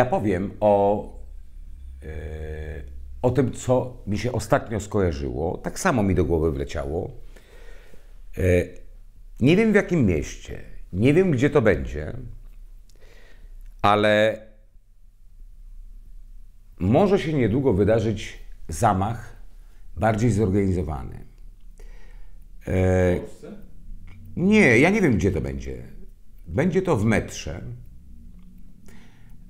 Ja powiem o, e, o tym, co mi się ostatnio skojarzyło. Tak samo mi do głowy wleciało. E, nie wiem w jakim mieście, nie wiem gdzie to będzie, ale może się niedługo wydarzyć zamach bardziej zorganizowany. E, nie, ja nie wiem, gdzie to będzie. Będzie to w metrze.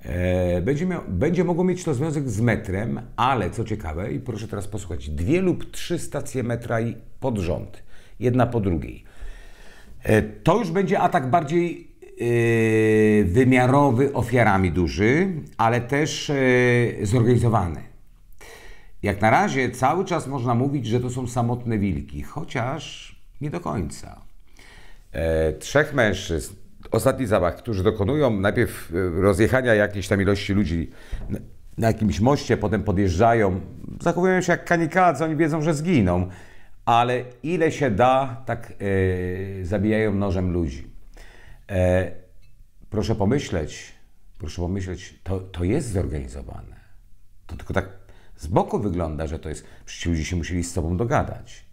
E, będzie, miał, będzie mogło mieć to związek z metrem, ale co ciekawe, i proszę teraz posłuchać, dwie lub trzy stacje metra i pod rząd, jedna po drugiej. E, to już będzie atak bardziej e, wymiarowy, ofiarami duży, ale też zorganizowany. Jak na razie cały czas można mówić, że to są samotne wilki, chociaż nie do końca. trzech mężczyzn, ostatni zamach, którzy dokonują najpierw e, rozjechania jakiejś tam ilości ludzi na jakimś moście, potem podjeżdżają, zachowują się jak kanikadze, oni wiedzą, że zginą, ale ile się da, tak yy, zabijają nożem ludzi. E, proszę pomyśleć, proszę pomyśleć, to, to jest zorganizowane. To tylko tak z boku wygląda, że to jest, przecież ludzie się musieli z sobą dogadać.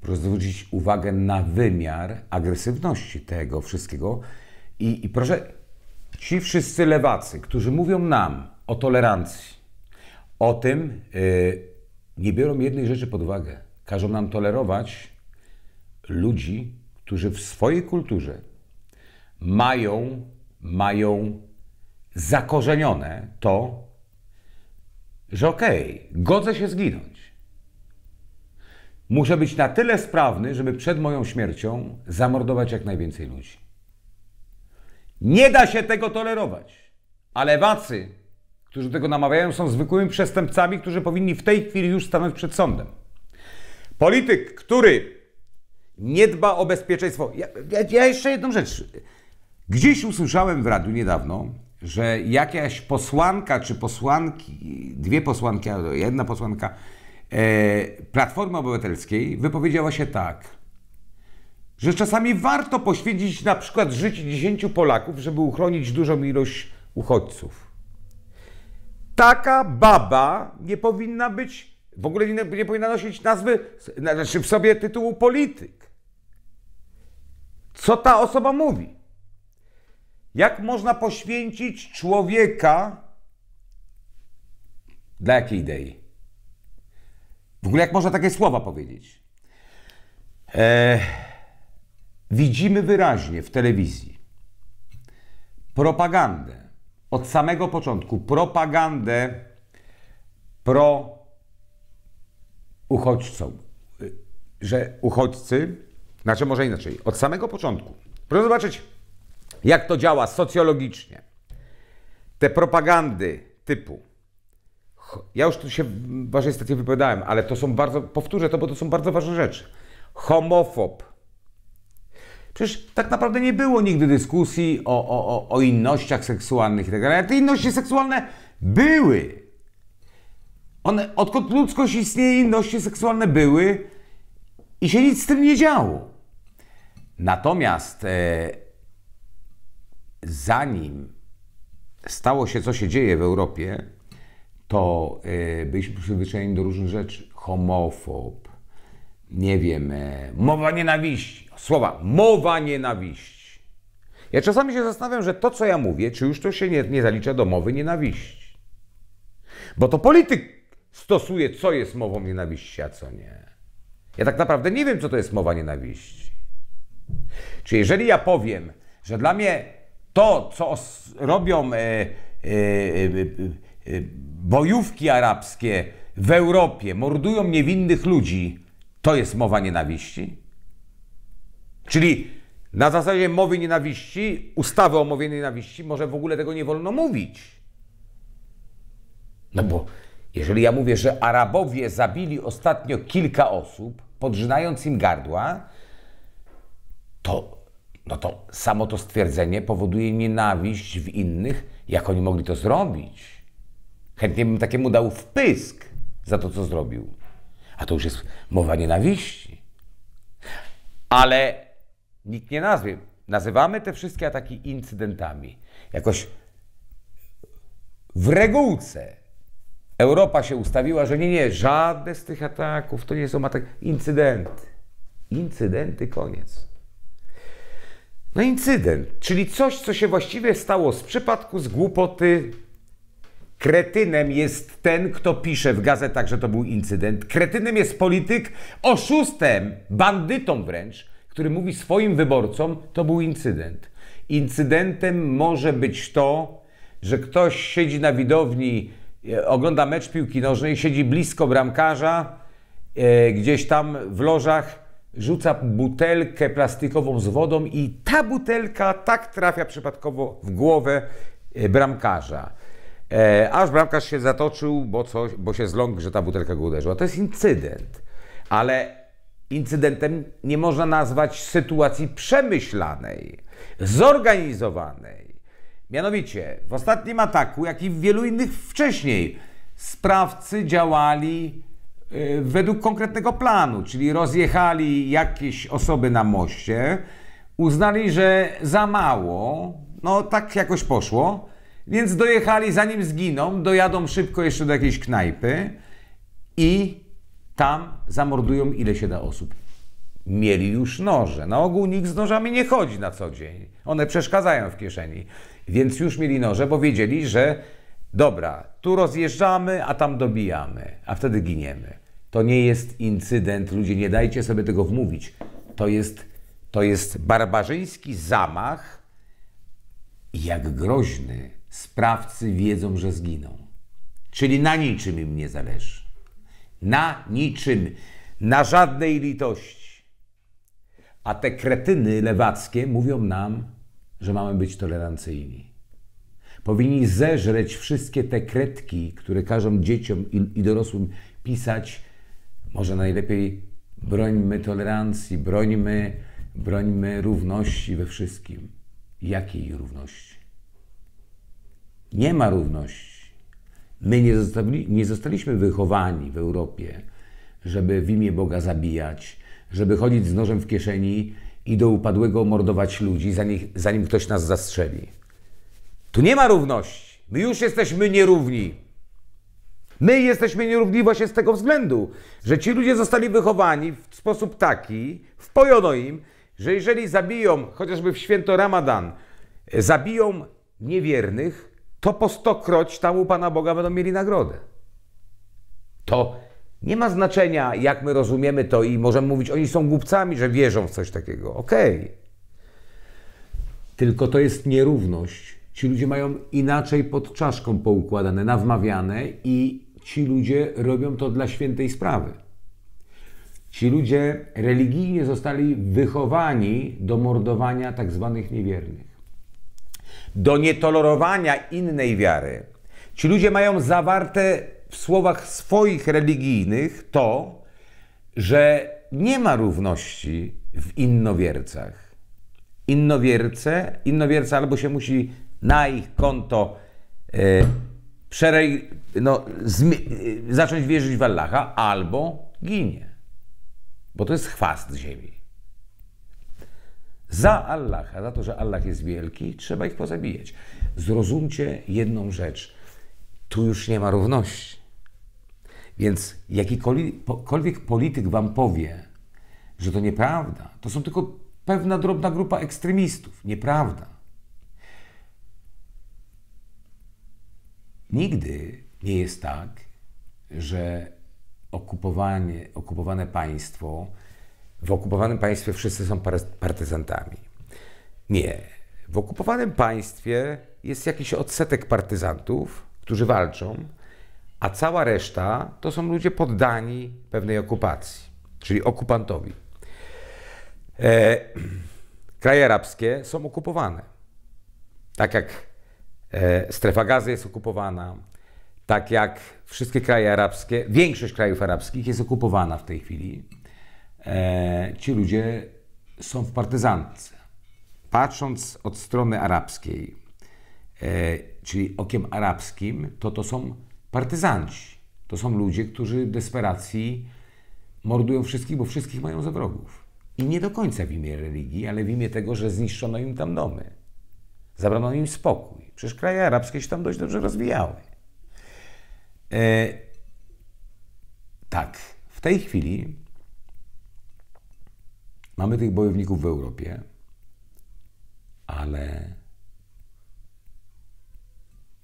Proszę zwrócić uwagę na wymiar agresywności tego wszystkiego, i, I proszę, ci wszyscy lewacy, którzy mówią nam o tolerancji, o tym, yy, nie biorą jednej rzeczy pod uwagę. Każą nam tolerować ludzi, którzy w swojej kulturze mają, mają zakorzenione to, że okej, okay, godzę się zginąć. Muszę być na tyle sprawny, żeby przed moją śmiercią zamordować jak najwięcej ludzi. Nie da się tego tolerować. A lewacy, którzy tego namawiają, są zwykłymi przestępcami, którzy powinni w tej chwili już stanąć przed sądem. Polityk, który nie dba o bezpieczeństwo. Ja, ja, ja jeszcze jedną rzecz. Gdzieś usłyszałem w radiu niedawno, że jakaś posłanka czy posłanki, dwie posłanki, jedna posłanka e, Platformy Obywatelskiej wypowiedziała się tak że czasami warto poświęcić na przykład życie 10 Polaków, żeby uchronić dużą ilość uchodźców. Taka baba nie powinna być, w ogóle nie, nie powinna nosić nazwy, znaczy w sobie tytułu polityk. Co ta osoba mówi? Jak można poświęcić człowieka dla jakiej idei? W ogóle jak można takie słowa powiedzieć? Eee... Widzimy wyraźnie w telewizji propagandę, od samego początku, propagandę pro uchodźcom, że uchodźcy, znaczy może inaczej, od samego początku. Proszę zobaczyć, jak to działa socjologicznie. Te propagandy typu ja już tu się w waszej stacji wypowiadałem, ale to są bardzo, powtórzę to, bo to są bardzo ważne rzeczy. Homofob, Przecież tak naprawdę nie było nigdy dyskusji o, o, o, o innościach seksualnych itd. Tak ale te inności seksualne były. One, odkąd ludzkość istnieje, inności seksualne były i się nic z tym nie działo. Natomiast e, zanim stało się, co się dzieje w Europie, to e, byliśmy przyzwyczajeni do różnych rzeczy. Homofob, nie wiem, e, mowa nienawiści, słowa mowa nienawiści. Ja czasami się zastanawiam, że to, co ja mówię, czy już to się nie, nie zalicza do mowy nienawiści. Bo to polityk stosuje, co jest mową nienawiści, a co nie. Ja tak naprawdę nie wiem, co to jest mowa nienawiści. Czy jeżeli ja powiem, że dla mnie to, co robią e e, e, e, e, bojówki arabskie w Europie, mordują niewinnych ludzi, to jest mowa nienawiści? Czyli na zasadzie mowy nienawiści, ustawy o mowie nienawiści, może w ogóle tego nie wolno mówić. No bo jeżeli ja mówię, że Arabowie zabili ostatnio kilka osób, podrzynając im gardła, to, no to samo to stwierdzenie powoduje nienawiść w innych, jak oni mogli to zrobić. Chętnie bym takiemu dał wpysk za to, co zrobił. A to już jest mowa nienawiści. Ale nikt nie nazwie. Nazywamy te wszystkie ataki incydentami. Jakoś w regułce Europa się ustawiła, że nie, nie, żadne z tych ataków to nie są ataki, incydenty. Incydenty, koniec. No incydent, czyli coś, co się właściwie stało z przypadku, z głupoty, Kretynem jest ten, kto pisze w gazetach, że to był incydent. Kretynem jest polityk, oszustem, bandytą wręcz, który mówi swoim wyborcom, to był incydent. Incydentem może być to, że ktoś siedzi na widowni, e, ogląda mecz piłki nożnej, siedzi blisko bramkarza, e, gdzieś tam w lożach, rzuca butelkę plastikową z wodą i ta butelka tak trafia przypadkowo w głowę e, bramkarza. E, aż bramkarz się zatoczył, bo, coś, bo się zląkł, że ta butelka go uderzyła. To jest incydent, ale incydentem nie można nazwać sytuacji przemyślanej, zorganizowanej. Mianowicie, w ostatnim ataku, jak i w wielu innych wcześniej, sprawcy działali e, według konkretnego planu, czyli rozjechali jakieś osoby na moście, uznali, że za mało, no tak jakoś poszło, więc dojechali, zanim zginą, dojadą szybko jeszcze do jakiejś knajpy i tam zamordują ile się da osób. Mieli już noże. Na ogół nikt z nożami nie chodzi na co dzień. One przeszkadzają w kieszeni. Więc już mieli noże, bo wiedzieli, że dobra, tu rozjeżdżamy, a tam dobijamy, a wtedy giniemy. To nie jest incydent, ludzie, nie dajcie sobie tego wmówić. To jest, to jest barbarzyński zamach, jak groźny sprawcy wiedzą, że zginą. Czyli na niczym im nie zależy. Na niczym, na żadnej litości. A te kretyny lewackie mówią nam, że mamy być tolerancyjni. Powinni zeżreć wszystkie te kredki, które każą dzieciom i, i dorosłym pisać. Może najlepiej brońmy tolerancji, brońmy, brońmy równości we wszystkim. Jakiej równości? Nie ma równości. My nie, zostali, nie zostaliśmy wychowani w Europie, żeby w imię Boga zabijać, żeby chodzić z nożem w kieszeni i do upadłego mordować ludzi, zanim, zanim ktoś nas zastrzeli. Tu nie ma równości. My już jesteśmy nierówni. My jesteśmy nierówni właśnie z tego względu, że ci ludzie zostali wychowani w sposób taki, wpojono im, że jeżeli zabiją, chociażby w święto Ramadan, zabiją niewiernych, to po stokroć tam u Pana Boga będą mieli nagrodę. To nie ma znaczenia, jak my rozumiemy to i możemy mówić, oni są głupcami, że wierzą w coś takiego. Okej. Okay. Tylko to jest nierówność. Ci ludzie mają inaczej pod czaszką poukładane, nawmawiane i ci ludzie robią to dla świętej sprawy. Ci ludzie religijnie zostali wychowani do mordowania tak zwanych niewiernych do nietolerowania innej wiary. Ci ludzie mają zawarte w słowach swoich religijnych to, że nie ma równości w innowiercach. Innowierce, innowierca albo się musi na ich konto e, no, e, zacząć wierzyć w Allaha, albo ginie. Bo to jest chwast ziemi za Allaha, za to, że Allah jest wielki, trzeba ich pozabijać. Zrozumcie jedną rzecz. Tu już nie ma równości. Więc jakikolwiek polityk wam powie, że to nieprawda, to są tylko pewna drobna grupa ekstremistów. Nieprawda. Nigdy nie jest tak, że okupowanie, okupowane państwo w okupowanym państwie wszyscy są partyzantami. Nie. W okupowanym państwie jest jakiś odsetek partyzantów, którzy walczą, a cała reszta to są ludzie poddani pewnej okupacji, czyli okupantowi. E, kraje arabskie są okupowane. Tak jak e, strefa gazy jest okupowana, tak jak wszystkie kraje arabskie, większość krajów arabskich jest okupowana w tej chwili e, ci ludzie są w partyzantce. Patrząc od strony arabskiej, e, czyli okiem arabskim, to to są partyzanci. To są ludzie, którzy w desperacji mordują wszystkich, bo wszystkich mają za wrogów. I nie do końca w imię religii, ale w imię tego, że zniszczono im tam domy. Zabrano im spokój. Przecież kraje arabskie się tam dość dobrze rozwijały. E, tak, w tej chwili Mamy tych bojowników w Europie, ale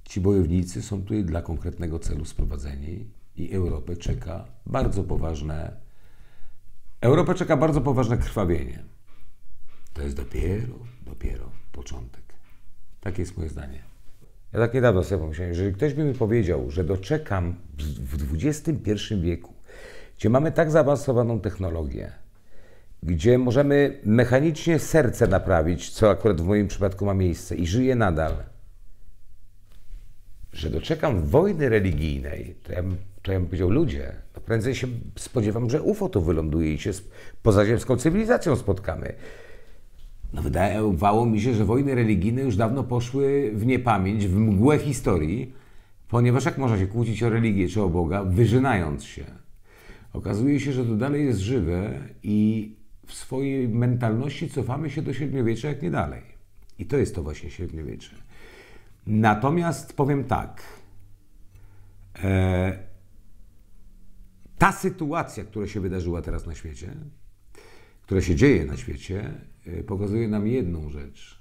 ci bojownicy są tutaj dla konkretnego celu sprowadzeni i Europę czeka bardzo poważne Europę czeka bardzo poważne krwawienie. To jest dopiero, dopiero początek. Takie jest moje zdanie. Ja tak niedawno sobie pomyślałem, jeżeli ktoś by mi powiedział, że doczekam w XXI wieku, gdzie mamy tak zaawansowaną technologię, gdzie możemy mechanicznie serce naprawić, co akurat w moim przypadku ma miejsce i żyje nadal, że doczekam wojny religijnej, to ja, bym, to ja bym powiedział, ludzie, no prędzej się spodziewam, że UFO tu wyląduje i się z pozaziemską cywilizacją spotkamy. No wydawało mi się, że wojny religijne już dawno poszły w niepamięć, w mgłę historii, ponieważ jak można się kłócić o religię czy o Boga, wyżynając się. Okazuje się, że to dalej jest żywe i w swojej mentalności cofamy się do średniowiecza, jak nie dalej. I to jest to właśnie średniowiecze. Natomiast powiem tak. E, ta sytuacja, która się wydarzyła teraz na świecie, która się dzieje na świecie, e, pokazuje nam jedną rzecz.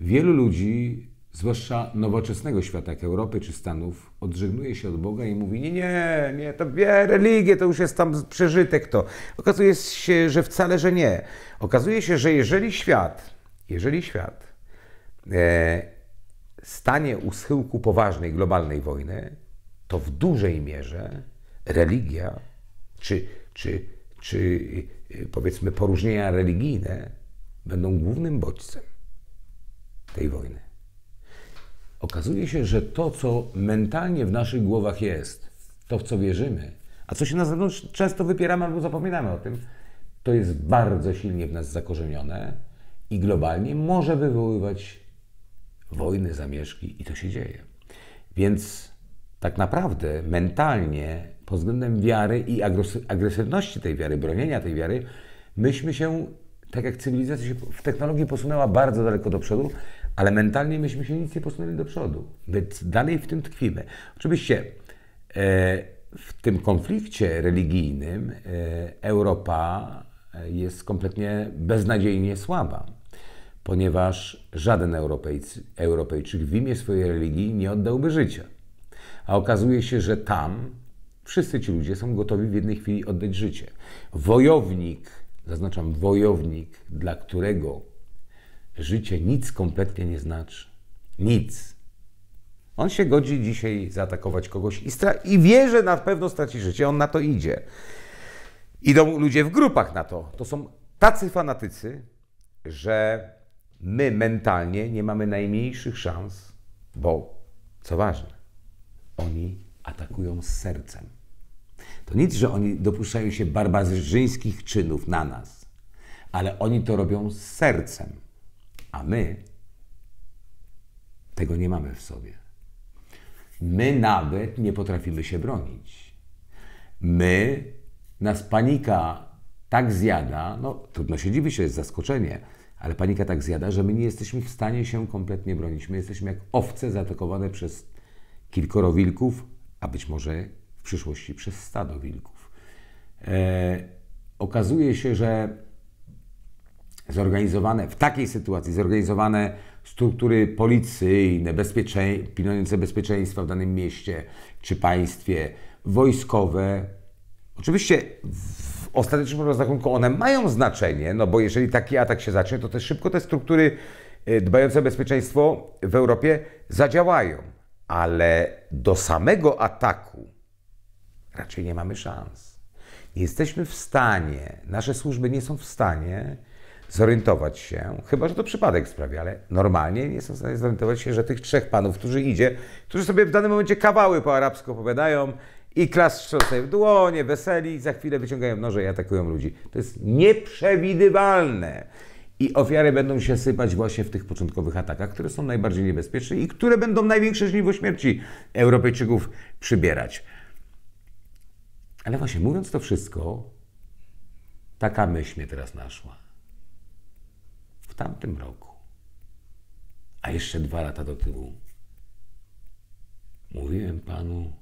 Wielu ludzi zwłaszcza nowoczesnego świata, jak Europy czy Stanów, odżegnuje się od Boga i mówi: Nie, nie, nie, to wie, religię to już jest tam przeżytek. To okazuje się, że wcale, że nie. Okazuje się, że jeżeli świat, jeżeli świat e, stanie u schyłku poważnej globalnej wojny, to w dużej mierze religia czy, czy, czy e, powiedzmy poróżnienia religijne będą głównym bodźcem tej wojny. Okazuje się, że to, co mentalnie w naszych głowach jest, to w co wierzymy, a co się na zewnątrz często wypieramy albo zapominamy o tym, to jest bardzo silnie w nas zakorzenione i globalnie może wywoływać wojny, zamieszki i to się dzieje. Więc tak naprawdę mentalnie pod względem wiary i agresywności tej wiary, bronienia tej wiary, myśmy się, tak jak cywilizacja się w technologii posunęła bardzo daleko do przodu, ale mentalnie myśmy się nic nie posunęli do przodu, więc dalej w tym tkwimy. Oczywiście e, w tym konflikcie religijnym e, Europa e, jest kompletnie beznadziejnie słaba, ponieważ żaden Europejcy, Europejczyk w imię swojej religii nie oddałby życia. A okazuje się, że tam wszyscy ci ludzie są gotowi w jednej chwili oddać życie. Wojownik, zaznaczam, wojownik, dla którego życie nic kompletnie nie znaczy. Nic. On się godzi dzisiaj zaatakować kogoś i, i wie, że na pewno straci życie. On na to idzie. Idą ludzie w grupach na to. To są tacy fanatycy, że my mentalnie nie mamy najmniejszych szans, bo co ważne, oni atakują z sercem. To nic, że oni dopuszczają się barbarzyńskich czynów na nas, ale oni to robią z sercem. A my tego nie mamy w sobie. My nawet nie potrafimy się bronić. My, nas panika tak zjada, no trudno się dziwić, to jest zaskoczenie, ale panika tak zjada, że my nie jesteśmy w stanie się kompletnie bronić. My jesteśmy jak owce zaatakowane przez kilkoro wilków, a być może w przyszłości przez stado wilków. E, okazuje się, że zorganizowane, w takiej sytuacji zorganizowane struktury policyjne, bezpiecze, pilnujące bezpieczeństwa w danym mieście czy państwie, wojskowe. Oczywiście w ostatecznym rozrachunku one mają znaczenie, no bo jeżeli taki atak się zacznie, to też szybko te struktury e, dbające o bezpieczeństwo w Europie zadziałają. Ale do samego ataku raczej nie mamy szans. Nie jesteśmy w stanie, nasze służby nie są w stanie zorientować się, chyba że to przypadek sprawia, ale normalnie nie są w stanie zorientować się, że tych trzech panów, którzy idzie, którzy sobie w danym momencie kawały po arabsku opowiadają i klas sobie w dłonie, weseli, za chwilę wyciągają noże i atakują ludzi. To jest nieprzewidywalne. I ofiary będą się sypać właśnie w tych początkowych atakach, które są najbardziej niebezpieczne i które będą największe żniwo śmierci Europejczyków przybierać. Ale właśnie mówiąc to wszystko, taka myśl mnie teraz naszła tamtym roku, a jeszcze dwa lata do tyłu, mówiłem panu,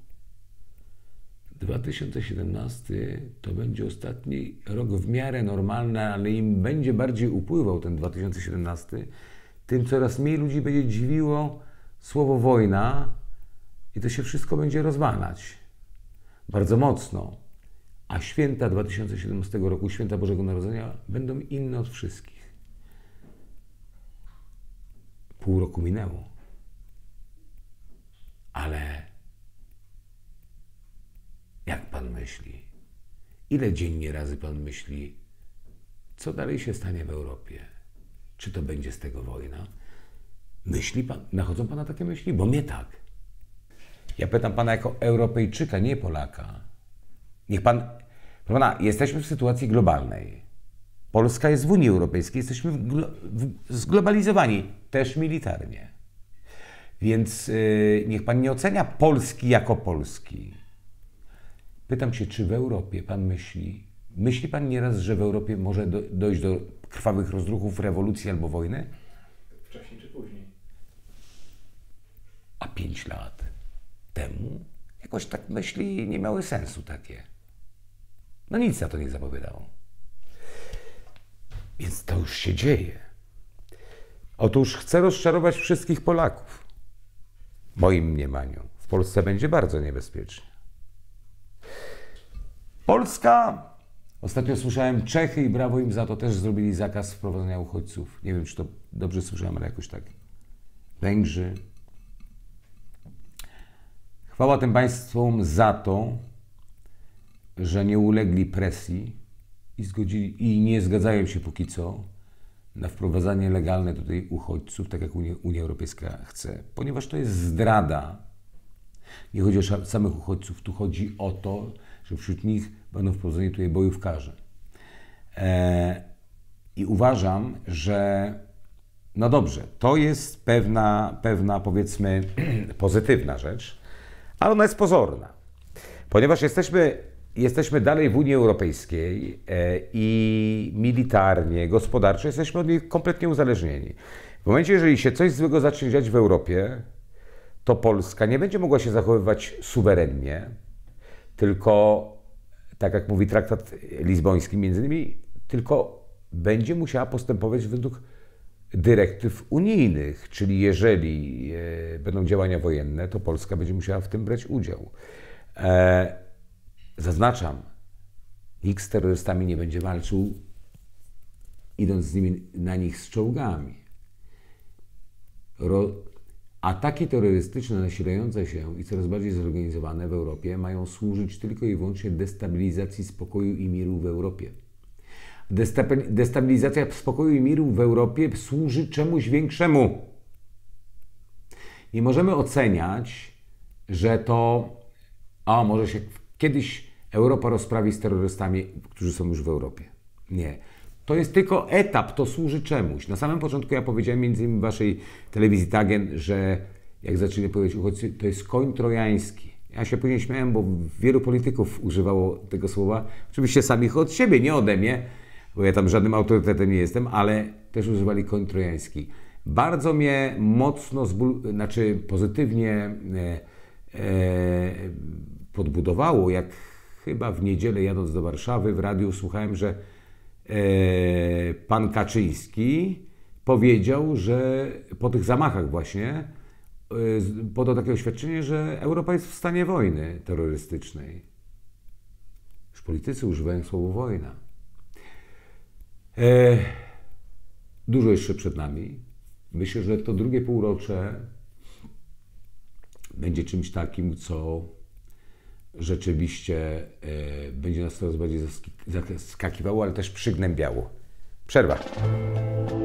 2017 to będzie ostatni rok w miarę normalny, ale im będzie bardziej upływał ten 2017, tym coraz mniej ludzi będzie dziwiło słowo wojna i to się wszystko będzie rozwalać Bardzo mocno. A święta 2017 roku, święta Bożego Narodzenia, będą inne od wszystkich pół roku minęło. Ale jak pan myśli? Ile dziennie razy pan myśli, co dalej się stanie w Europie? Czy to będzie z tego wojna? Myśli pan, nachodzą pana takie myśli? Bo mnie tak. Ja pytam pana jako Europejczyka, nie Polaka. Niech pan, proszę pana, jesteśmy w sytuacji globalnej. Polska jest w Unii Europejskiej, jesteśmy zglobalizowani też militarnie. Więc yy, niech pan nie ocenia Polski jako Polski. Pytam się, czy w Europie pan myśli, myśli pan nieraz, że w Europie może do, dojść do krwawych rozruchów, rewolucji albo wojny? Wcześniej czy później. A pięć lat temu jakoś tak myśli nie miały sensu takie. No nic na to nie zapowiadało. Więc to już się dzieje. Otóż chcę rozczarować wszystkich Polaków. moim mniemaniu, w Polsce będzie bardzo niebezpiecznie. Polska, ostatnio słyszałem Czechy i brawo im za to, też zrobili zakaz wprowadzania uchodźców. Nie wiem, czy to dobrze słyszałem, ale jakoś tak. Węgrzy. Chwała tym państwom za to, że nie ulegli presji i, zgodzili, i nie zgadzają się póki co na wprowadzanie legalne tutaj uchodźców, tak jak Unia, Unia Europejska chce, ponieważ to jest zdrada. Nie chodzi o samych uchodźców, tu chodzi o to, że wśród nich będą wprowadzeni tutaj bojówkarze. E, I uważam, że no dobrze, to jest pewna, pewna powiedzmy pozytywna rzecz, ale ona jest pozorna, ponieważ jesteśmy jesteśmy dalej w Unii Europejskiej e, i militarnie, gospodarczo jesteśmy od niej kompletnie uzależnieni. W momencie, jeżeli się coś złego zacznie dziać w Europie, to Polska nie będzie mogła się zachowywać suwerennie, tylko, tak jak mówi traktat lizboński między innymi, tylko będzie musiała postępować według dyrektyw unijnych, czyli jeżeli e, będą działania wojenne, to Polska będzie musiała w tym brać udział. E, Zaznaczam, nikt z terrorystami nie będzie walczył, idąc z nimi na nich z czołgami. Ro Ataki terrorystyczne nasilające się i coraz bardziej zorganizowane w Europie mają służyć tylko i wyłącznie destabilizacji spokoju i miru w Europie. Destabilizacja spokoju i miru w Europie służy czemuś większemu. Nie możemy oceniać, że to, a może się kiedyś Europa rozprawi z terrorystami, którzy są już w Europie. Nie. To jest tylko etap, to służy czemuś. Na samym początku ja powiedziałem między innymi waszej telewizji Tagen, że jak zaczęli powiedzieć uchodźcy, to jest koń trojański. Ja się później śmiałem, bo wielu polityków używało tego słowa. Oczywiście samych od siebie, nie ode mnie, bo ja tam żadnym autorytetem nie jestem, ale też używali koń trojański. Bardzo mnie mocno, zbul- znaczy pozytywnie e, e, podbudowało, jak chyba w niedzielę jadąc do Warszawy w radiu słuchałem, że e, pan Kaczyński powiedział, że po tych zamachach właśnie e, podał takie oświadczenie, że Europa jest w stanie wojny terrorystycznej. Już politycy używają słowa wojna. E, dużo jeszcze przed nami. Myślę, że to drugie półrocze będzie czymś takim, co rzeczywiście e, będzie nas coraz bardziej zaskakiwało, ale też przygnębiało. Przerwa.